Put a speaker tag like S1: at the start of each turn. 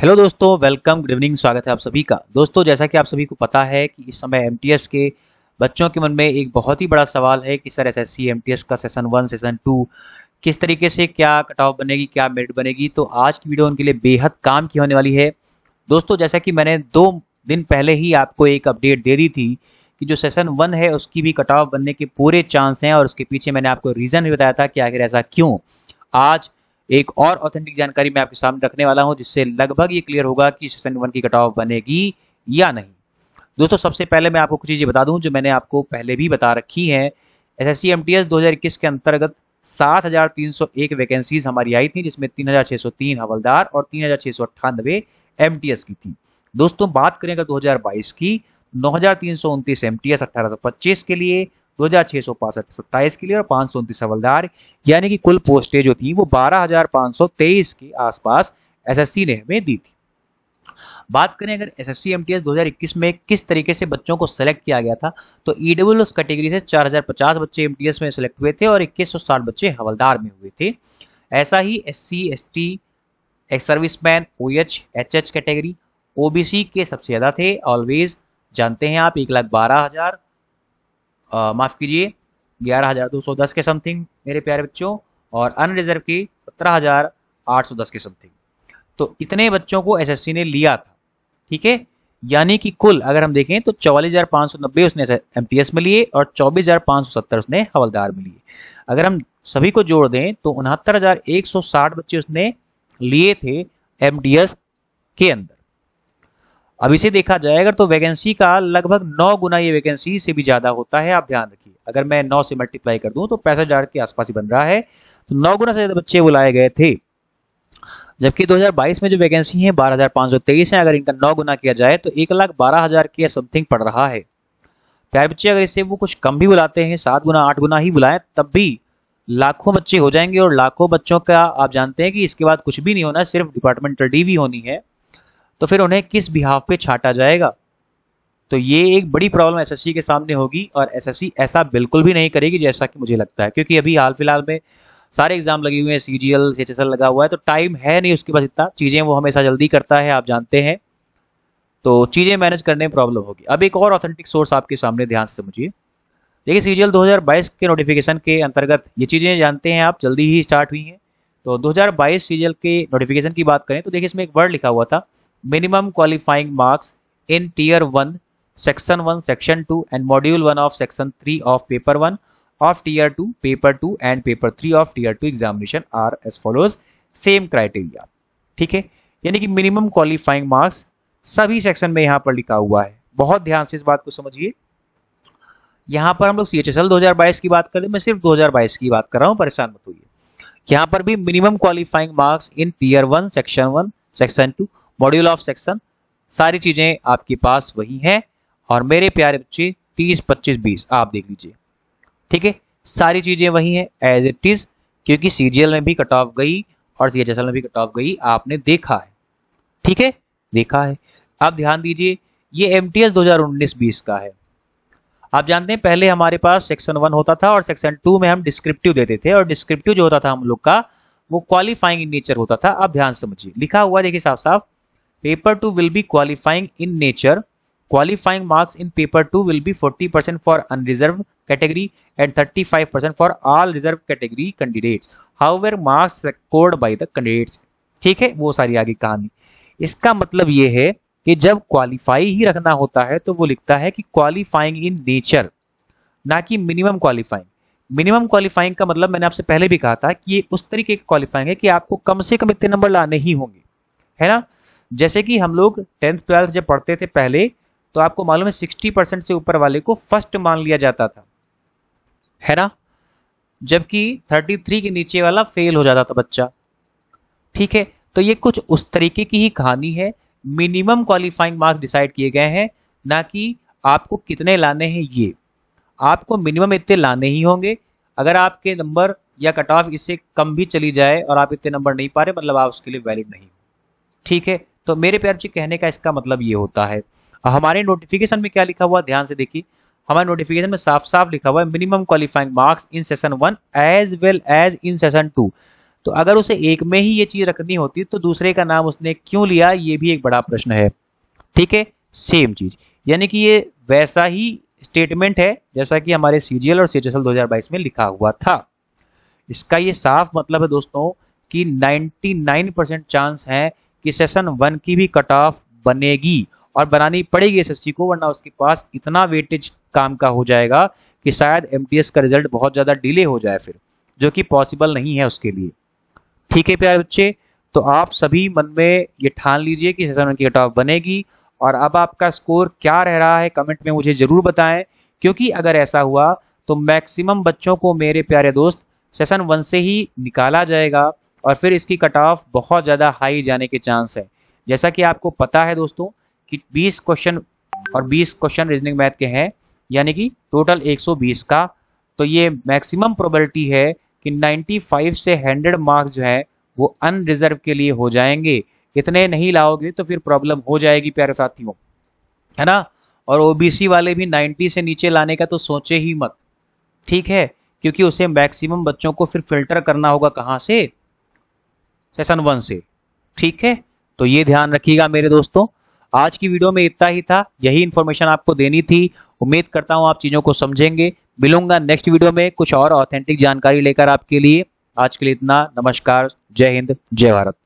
S1: Hello दोस्तों welcome good evening स्वागत है आप सभी का दोस्तों जैसा कि आप सभी को पता है कि इस समय एम के बच्चों के मन में एक बहुत ही बड़ा सवाल है कि सर एस एस का सेशन वन सेशन टू किस तरीके से क्या कट ऑफ बनेगी क्या मेरिट बनेगी तो आज की वीडियो उनके लिए बेहद काम की होने वाली है दोस्तों जैसा कि मैंने दो दिन पहले ही आपको एक अपडेट दे दी थी कि जो सेशन वन है उसकी भी कट ऑफ बनने के पूरे चांस हैं और उसके पीछे मैंने आपको रीज़न भी बताया था कि आखिर ऐसा क्यों आज एक और ऑथेंटिक जानकारी मैं आपके सामने रखने वाला हूं जिससे लगभग ये क्लियर होगा कि सेशन वन की कट ऑफ बनेगी या नहीं दोस्तों सबसे पहले मैं आपको कुछ चीज़ें बता दूं जो मैंने आपको पहले भी बता रखी है एस एस सी के अंतर्गत सात वैकेंसीज हमारी आई थी जिसमें तीन हवलदार और तीन हज़ार की थी दोस्तों बात करें अगर दो की नौ हज़ार तीन सौ उनतीस एम टी एस अट्ठारह सौ पच्चीस के लिए दो हजार छह सौ पांसठ सत्ताईस के लिए और पांच सौ उनतीस हवलदार यानी कि कुल पोस्टेज जो थी वो बारह हजार पांच सौ तेईस के आसपास एसएससी ने हमें दी थी बात करें अगर S S C M T S दो हज़ार इक्कीस में किस तरीके से बच्चों को सेलेक्ट किया गया था तो ई डब्ल्यू एस कैटेगरी से चार हज़ार पचास बच्चे एम टी एस में सेलेक्ट हुए थे और इक्कीस सौ साठ बच्चे हवलदार में हुए थे ऐसा ही S C S T ex service man O H H H category O B C के सबसे ज़्यादा थे ऑलवेज जानते हैं आप एक लाख बारह हज़ार माफ़ कीजिए ग्यारह हज़ार दो सौ दस के समथिंग मेरे प्यारे बच्चों और अनरिजर्व की सत्रह हज़ार आठ सौ दस के समथिंग तो इतने बच्चों को एसएससी ने लिया था ठीक है यानी कि कुल अगर हम देखें तो चौवालीस हज़ार पांच सौ नब्बे उसने एस में लिए और चौबीस हज़ार पांच सौ सत्तर उसने हवलदार में लिए अगर हम सभी को जोड़ दें तो उनहत्तर हज़ार एक सौ साठ बच्चे उसने लिए थे एमटीएस के अंदर अब इसे देखा जाए अगर तो वैकेंसी का लगभग नौ गुना ये वैकेंसी से भी ज्यादा होता है आप ध्यान रखिए अगर मैं नौ से मल्टीप्लाई कर दूं तो पैंसठ हजार के आसपास ही बन रहा है तो नौ गुना से ज्यादा बच्चे बुलाए गए थे जबकि 2022 में जो वैकेंसी है बारह हैं अगर इनका नौ गुना किया जाए तो एक लाख बारह हजार के समथिंग पड़ रहा है प्यारे बच्चे अगर इससे वो कुछ कम भी बुलाते हैं सात गुना आठ गुना ही बुलाएं तब भी लाखों बच्चे हो जाएंगे और लाखों बच्चों का आप जानते हैं कि इसके बाद कुछ भी नहीं होना सिर्फ डिपार्टमेंटल डीवी होनी है तो फिर उन्हें किस बिहाव पे छाटा जाएगा तो ये एक बड़ी प्रॉब्लम एसएससी के सामने होगी और एसएससी ऐसा बिल्कुल भी नहीं करेगी जैसा कि मुझे लगता है क्योंकि अभी हाल फिलहाल में सारे एग्जाम लगे हुए हैं C G H S L लगा हुआ है तो टाइम है नहीं उसके पास इतना चीज़ें वो हमेशा जल्दी करता है आप जानते हैं तो चीज़ें मैनेज करने में प्रॉब्लम होगी अब एक और ऑथेंटिक सोर्स आपके सामने ध्यान से समझिए देखिए सी 2022 दो हज़ार बाईस के नोटिफिकेशन के अंतर्गत ये चीज़ें जानते हैं आप जल्दी ही स्टार्ट हुई हैं तो 2022 सीजीएल के नोटिफिकेशन की बात करें तो देखिए इसमें एक वर्ड लिखा हुआ था minimum qualifying marks in Tier 1, Section 1, Section 2 and Module 1 of Section 3 of Paper 1 of Tier 2, Paper 2 and Paper 3 of Tier 2 examination are as follows. Same criteria. ठीक है यानी कि मिनिमम क्वालिफाइंग मार्क्स सभी सेक्शन में यहाँ पर लिखा हुआ है बहुत ध्यान से इस बात को समझिए यहाँ पर हम लोग सी एच एस एल दो हजार बाईस की बात कर रहे मैं सिर्फ 2022 की बात कर रहा हूँ परेशान मत होइए यहाँ पर भी minimum qualifying marks in tier one section one section two module of section सारी चीज़ें आपके पास वही हैं और मेरे प्यारे बच्चे तीस पच्चीस बीस आप देख लीजिए ठीक है सारी चीज़ें वही हैं एज इट इज़ क्योंकि सीजीएल में भी कट ऑफ गई और सी में भी कट ऑफ गई आपने देखा है ठीक है देखा है आप ध्यान दीजिए ये एम टी एस दो हजार उन्नीस बीस का है आप जानते हैं पहले हमारे पास सेक्शन वन होता था और सेक्शन टू में हम डिस्क्रिप्टिव देते थे और डिस्क्रिप्टिव जो होता था हम लोग का वो क्वालिफाइंग नेचर होता था आप ध्यान समझिए लिखा हुआ देखिए साफ साफ paper two will be qualifying in nature qualifying marks in paper two will be 40% percent for unreserve category and 35% percent for all reserve category candidates however marks record by the candidates ठीक है वो सारी आगे कहानी इसका मतलब ये है कि जब क्वालिफाई ही रखना होता है तो वो लिखता है कि क्वालिफाइंग इन नेचर ना कि मिनिमम क्वालिफाइंग मिनिमम क्वालिफाइंग का मतलब मैंने आपसे पहले भी कहा था कि ये उस तरीके की क्वालिफाइंग है कि आपको कम से कम इतने नंबर लाने ही होंगे है ना जैसे कि हम लोग टेंथ ट्वेल्थ जब पढ़ते थे पहले तो आपको मालूम है सिक्सटी परसेंट से ऊपर वाले को फर्स्ट मान लिया जाता था है ना जबकि थर्टी थ्री के नीचे वाला फेल हो जाता था बच्चा ठीक है तो ये कुछ उस तरीके की ही कहानी है मिनिमम क्वालिफाइंग मार्क्स डिसाइड किए गए हैं ना कि आपको कितने लाने हैं ये आपको मिनिमम इतने लाने ही होंगे अगर आपके नंबर या कट ऑफ इससे कम भी चली जाए और आप इतने नंबर नहीं पा रहे मतलब आप उसके लिए वैलिड नहीं ठीक है तो मेरे प्यार जी कहने का इसका मतलब ये होता है हमारे नोटिफिकेशन में क्या लिखा हुआ ध्यान से देखिए हमारे नोटिफिकेशन में साफ साफ लिखा हुआ है minimum qualifying marks in session one as well as in session two तो अगर उसे एक में ही ये चीज रखनी होती तो दूसरे का नाम उसने क्यों लिया ये भी एक बड़ा प्रश्न है ठीक है सेम चीज यानी कि ये वैसा ही स्टेटमेंट है जैसा कि हमारे सीजीएल और सीजीएसएल 2022 में लिखा हुआ था इसका ये साफ मतलब है दोस्तों कि 99 परसेंट चांस है कि सेशन वन की भी कट ऑफ बनेगी और बनानी पड़ेगी एस को वरना उसके पास इतना वेटेज काम का हो जाएगा कि शायद एम का रिजल्ट बहुत ज़्यादा डिले हो जाए फिर जो कि पॉसिबल नहीं है उसके लिए ठीक है प्यारे बच्चे तो आप सभी मन में ये ठान लीजिए कि सेशन वन की कट ऑफ बनेगी और अब आपका स्कोर क्या रह रहा है कमेंट में मुझे ज़रूर बताएं क्योंकि अगर ऐसा हुआ तो मैक्सिमम बच्चों को मेरे प्यारे दोस्त सेशन वन से ही निकाला जाएगा और फिर इसकी कट ऑफ बहुत ज़्यादा हाई जाने के चांस है जैसा कि आपको पता है दोस्तों कि 20 क्वेश्चन और 20 क्वेश्चन रीजनिंग मैथ के हैं यानी कि टोटल 120 का तो ये मैक्सिमम प्रोबेबिलिटी है कि 95 से 100 मार्क्स जो है वो अनरिजर्व के लिए हो जाएंगे इतने नहीं लाओगे तो फिर प्रॉब्लम हो जाएगी प्यारे साथियों है ना और ओबीसी वाले भी नाइन्टी से नीचे लाने का तो सोचे ही मत ठीक है क्योंकि उसे मैक्सिमम बच्चों को फिर फिल्टर करना होगा कहाँ से सेशन वन से ठीक है तो ये ध्यान रखिएगा मेरे दोस्तों आज की वीडियो में इतना ही था यही इंफॉर्मेशन आपको देनी थी उम्मीद करता हूं आप चीजों को समझेंगे मिलूंगा नेक्स्ट वीडियो में कुछ और ऑथेंटिक जानकारी लेकर आपके लिए आज के लिए इतना नमस्कार जय हिंद जय भारत